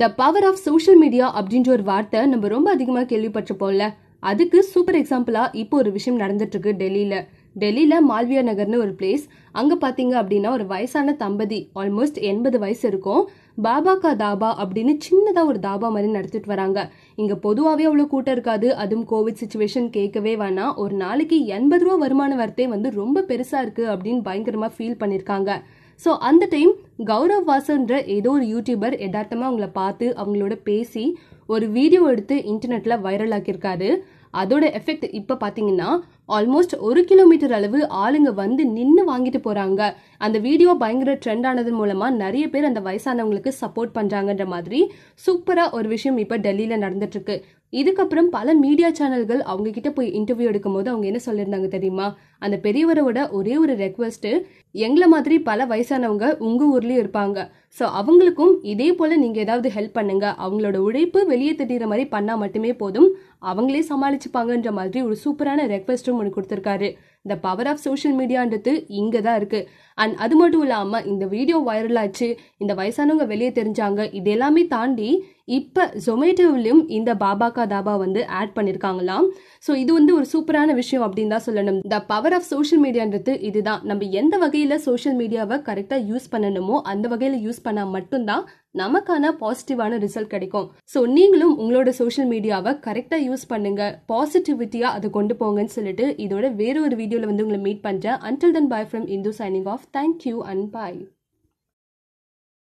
the power of social media அப்படின்ற ஒரு வார்த்தை நம்ம ரொம்ப அதிகமாக கேள்விப்பட்டிருப்போம்ல அதுக்கு சூப்பர் எக்ஸாம்பிளாக இப்போ ஒரு விஷயம் நடந்துட்டுருக்கு டெல்லியில் டெல்லியில் மால்வியா நகர்னு ஒரு பிளேஸ் அங்கே பார்த்தீங்க அப்படின்னா ஒரு வயசான தம்பதி ஆல்மோஸ்ட் எண்பது வயசு இருக்கும் பாபா கா தாபா அப்படின்னு சின்னதாக ஒரு தாபா மாதிரி நடத்திட்டு வராங்க இங்கே பொதுவாகவே அவ்வளோ கூட்டம் இருக்காது அதுவும் கோவிட் சுச்சுவேஷன் கேட்கவே வேணாம் ஒரு நாளைக்கு எண்பது ரூபா வருமான வரத்தே வந்து ரொம்ப பெருசாக இருக்குது அப்படின்னு பயங்கரமாக ஃபீல் பண்ணியிருக்காங்க ஸோ அந்த டைம் கௌரவ் வாசன்ற ஏதோ ஒரு யூடியூபர் யதார்த்தமாக அவங்கள பார்த்து அவங்களோட பேசி ஒரு வீடியோ எடுத்து இன்டர்நெட்டில் வைரல் ஆக்கியிருக்காரு அதோட எஃபெக்ட் இப்போ பார்த்தீங்கன்னா ஆல்மோஸ்ட் ஒரு கிலோமீட்டர் அளவு ஆளுங்க வந்து நின்று வாங்கிட்டு போகிறாங்க அந்த வீடியோ பயங்கர ட்ரெண்ட் ஆனதன் மூலமாக நிறைய பேர் அந்த வயசானவங்களுக்கு சப்போர்ட் பண்ணுறாங்கன்ற மாதிரி சூப்பராக ஒரு விஷயம் இப்போ டெல்லியில் நடந்துட்டுருக்கு இதுக்கப்புறம் பல மீடியா சேனல்கள் அவங்க கிட்ட போய் இன்டர்வியூ எடுக்கும் போது அவங்க என்ன சொல்லியிருந்தாங்க தெரியுமா அந்த பெரியவரோட ஒரே ஒரு ரெக்வஸ்ட் எங்களை மாதிரி பல வயசானவங்க உங்கள் ஊர்லேயும் இருப்பாங்க ஸோ அவங்களுக்கும் இதே போல் நீங்கள் ஏதாவது ஹெல்ப் பண்ணுங்க அவங்களோட உழைப்பு வெளியே திட்டிகிற மாதிரி பண்ணால் மட்டுமே போதும் அவங்களே சமாளிச்சுப்பாங்கன்ற மாதிரி ஒரு சூப்பரான ரெக்வஸ்டும் ஒன்று கொடுத்துருக்காரு இந்த பவர் ஆஃப் சோஷியல் மீடியான்றது இங்கே தான் இருக்குது அண்ட் அது மட்டும் இல்லாமல் இந்த வீடியோ வைரலாச்சு இந்த வயசானவங்க வெளியே தெரிஞ்சாங்க இது எல்லாமே தாண்டி இப்போ ஜொமேட்டோவிலையும் இந்த பாபாக்கா தாபா வந்து ஆட் பண்ணியிருக்காங்களாம் ஸோ இது வந்து ஒரு சூப்பரான விஷயம் அப்படின்னு தான் சொல்லணும் த பவர் ஆஃப் சோஷியல் மீடியான்றது இதுதான் நம்ம எந்த வகையில் சோஷியல் மீடியாவை கரெக்டாக யூஸ் பண்ணணுமோ அந்த வகையில் யூஸ் பண்ணால் மட்டும்தான் நமக்கான பாசிட்டிவான ரிசல்ட் கிடைக்கும் ஸோ நீங்களும் உங்களோட சோஷியல் மீடியாவை கரெக்டாக யூஸ் பண்ணுங்க பாசிட்டிவிட்டியாக அதை கொண்டு போங்கன்னு சொல்லிட்டு இதோட வேற ஒரு வீடியோவில் வந்து உங்களை மீட் பண்ணுறேன் until then bye from Indhu signing off thank you and bye